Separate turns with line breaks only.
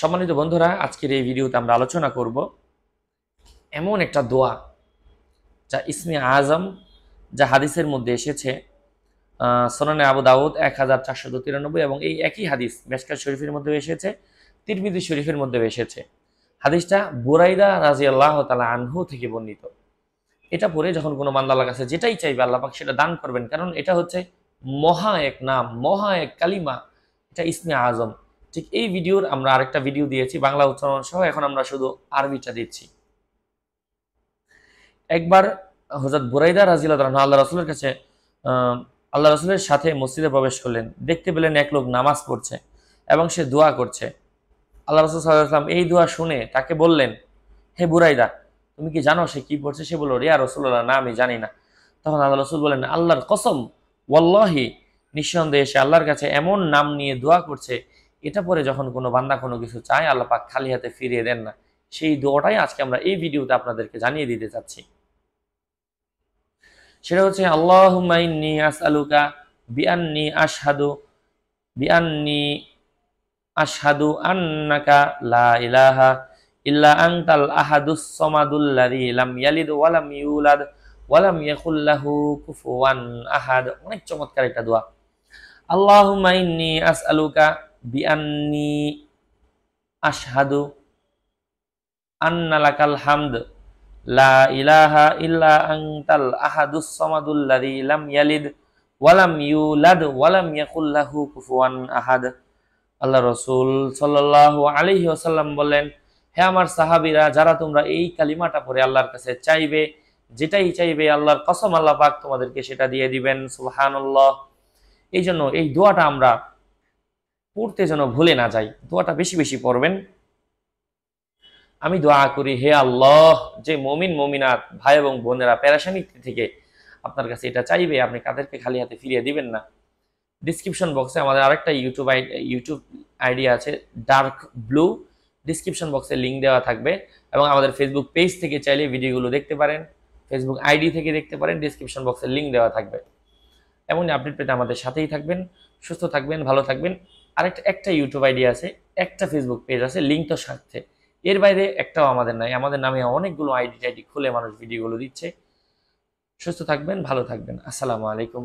সম্মানিত বন্ধুরা আজকের এই ভিডিওতে আমরা আলোচনা করব এমন একটা দোয়া যা ইসমি আজম যা হাদিসের মধ্যে এসেছে সোনানে আবু দাউদ এক হাজার চারশো তিরানব্বই এবং এই একই হাদিস মেসকার শরীফের মধ্যে এসেছে তিরমিদি শরীফের মধ্যে এসেছে হাদিসটা বুরাইদা রাজি আল্লাহ তালা আনহু থেকে বর্ণিত এটা পরে যখন কোনো মান্দাল্লার কাছে যেটাই চাইবে আল্লাপাক সেটা দান করবেন কারণ এটা হচ্ছে মহা এক নাম মহা এক কালিমা এটা ইসমি আজম ঠিক এই ভিডিওর আমরা আরেকটা ভিডিও দিয়েছি বাংলা উচ্চারণ সহ এখন আমরা শুধু আরবিটা দিচ্ছি একবার হজরত বুরাইদা রাজিল্লা আল্লাহ রসুলের কাছে আল্লাহ রসুলের সাথে মসজিদে প্রবেশ করলেন দেখতে পেলেন এক লোক নামাজ পড়ছে এবং সে দোয়া করছে আল্লাহ রসুল সাল্লাহাম এই দোয়া শুনে তাকে বললেন হে বুরাইদা তুমি কি জানো সে কি পড়ছে সে বলল রিয়া রসুল্লাহ না আমি জানি না তখন আল্লাহ রসুল বললেন আল্লাহর কসম ওয়াল্লাহি নিঃসন্দেহে সে আল্লাহর কাছে এমন নাম নিয়ে দোয়া করছে এটা পরে যখন কোনো বান্দা কোনো কিছু চায় আল্লাহ পাক খালি হাতে ফিরিয়ে দেন না সেই দোয়াটাই আজকে আমরা এই ভিডিওতে আপনাদেরকে জানিয়ে দিতে চাচ্ছি সেটা হচ্ছে আল্লাহ ইন্নি আসআলুকা বিআনি আসাদু বিআনি আসাদু আন্নাকা লা ইলাহা ইল্লা আনতাল আহাদুস লাম ইয়ালিদ ওয়া লাম ইউলাদ ওয়া লাম ইয়াকুল লাহু আহাদ অনেক চমৎকার একটা দোয়া আল্লাহ ইন্নি বিআন্নি আশহাদু আন্নালাকাল হামদ লা ইলাহা ইল্লা আহাদুস সামাদুল্লাযী লাম ইয়ালিদ ওয়া লাম ইউলাদ ওয়া লাম ইয়াকুল লাহু কুফুয়ান আহাদ আল্লাহ রাসূল সাল্লাল্লাহু আলাইহি ওয়াসাল্লাম হে আমার সাহাবীরা যারা তোমরা এই কালিমাটা পড়ে আল্লাহর কাছে চাইবে যেটাই চাইবে আল্লাহর কসম আল্লাহ পাক তোমাদেরকে সেটা দিয়ে দিবেন সুবহানাল্লাহ এই জন্য এই দোয়াটা আমরা পড়তে যেন ভুলে না যাই দোয়াটা বেশি বেশি পড়বেন আমি দোয়া করি হে আল্লাহ যে মমিন মমিনাত ভাই এবং বোনেরা প্যারাসানি থেকে আপনার কাছে এটা চাইবে আপনি কাদেরকে খালি হাতে ফিরিয়ে দিবেন না ডিসক্রিপশন বক্সে আমাদের আরেকটা ইউটিউব ইউটিউব আইডি আছে ডার্ক ব্লু ডিসক্রিপশন বক্সে লিঙ্ক দেওয়া থাকবে এবং আমাদের ফেসবুক পেজ থেকে চাইলে ভিডিওগুলো দেখতে পারেন ফেসবুক আইডি থেকে দেখতে পারেন ডিসক্রিপশন বক্সে লিঙ্ক দেওয়া থাকবে এমন আপডেট পেতে আমাদের সাথেই থাকবেন সুস্থ থাকবেন ভালো থাকবেন আরেকটা একটা ইউটিউব আইডি আছে একটা ফেসবুক পেজ আছে লিঙ্ক তো স্বার্থে এর বাইরে একটাও আমাদের নাই আমাদের নামে অনেকগুলো আইডি টাইডি খুলে মানুষ ভিডিওগুলো দিচ্ছে সুস্থ থাকবেন ভালো থাকবেন আসসালামু আলাইকুম